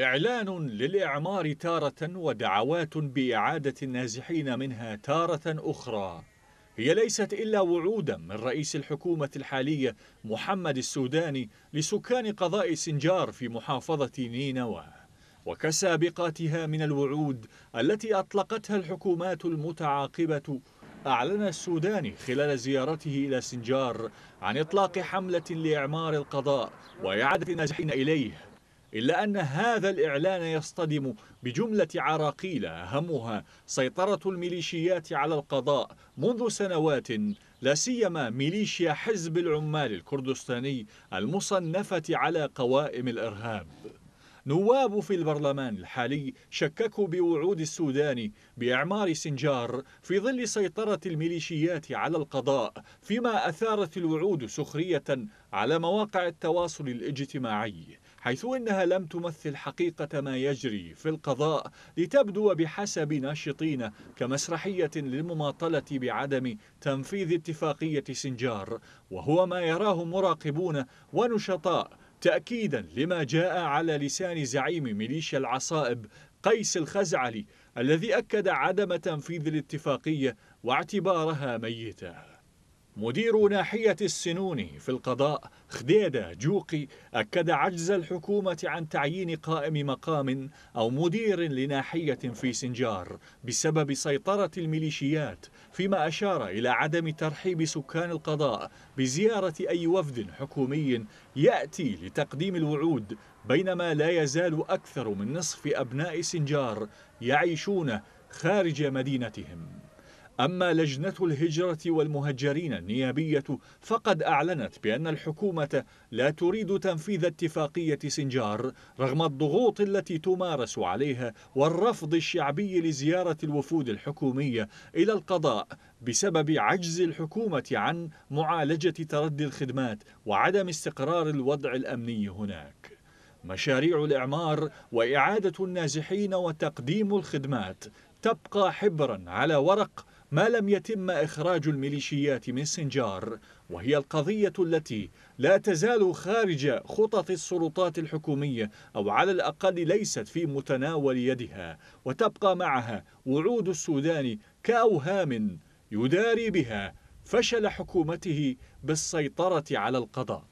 إعلان للإعمار تارة ودعوات بإعادة النازحين منها تارة أخرى هي ليست إلا وعودا من رئيس الحكومة الحالية محمد السوداني لسكان قضاء سنجار في محافظة نينوى وكسابقاتها من الوعود التي أطلقتها الحكومات المتعاقبة أعلن السوداني خلال زيارته إلى سنجار عن إطلاق حملة لإعمار القضاء وإعادة النازحين إليه إلا أن هذا الإعلان يصطدم بجملة عراقيل أهمها سيطرة الميليشيات على القضاء منذ سنوات لا سيما ميليشيا حزب العمال الكردستاني المصنفة على قوائم الإرهاب نواب في البرلمان الحالي شككوا بوعود السودان بإعمار سنجار في ظل سيطرة الميليشيات على القضاء فيما أثارت الوعود سخرية على مواقع التواصل الاجتماعي حيث إنها لم تمثل حقيقة ما يجري في القضاء لتبدو بحسب ناشطين كمسرحية للمماطلة بعدم تنفيذ اتفاقية سنجار وهو ما يراه مراقبون ونشطاء تأكيدا لما جاء على لسان زعيم ميليشيا العصائب قيس الخزعلي الذي أكد عدم تنفيذ الاتفاقية واعتبارها ميته مدير ناحية السنون في القضاء خديدة جوقي أكد عجز الحكومة عن تعيين قائم مقام أو مدير لناحية في سنجار بسبب سيطرة الميليشيات فيما أشار إلى عدم ترحيب سكان القضاء بزيارة أي وفد حكومي يأتي لتقديم الوعود بينما لا يزال أكثر من نصف أبناء سنجار يعيشون خارج مدينتهم أما لجنة الهجرة والمهجرين النيابية فقد أعلنت بأن الحكومة لا تريد تنفيذ اتفاقية سنجار رغم الضغوط التي تمارس عليها والرفض الشعبي لزيارة الوفود الحكومية إلى القضاء بسبب عجز الحكومة عن معالجة تردي الخدمات وعدم استقرار الوضع الأمني هناك مشاريع الإعمار وإعادة النازحين وتقديم الخدمات تبقى حبرا على ورق ما لم يتم إخراج الميليشيات من سنجار وهي القضية التي لا تزال خارج خطط السلطات الحكومية أو على الأقل ليست في متناول يدها وتبقى معها وعود السودان كأوهام يداري بها فشل حكومته بالسيطرة على القضاء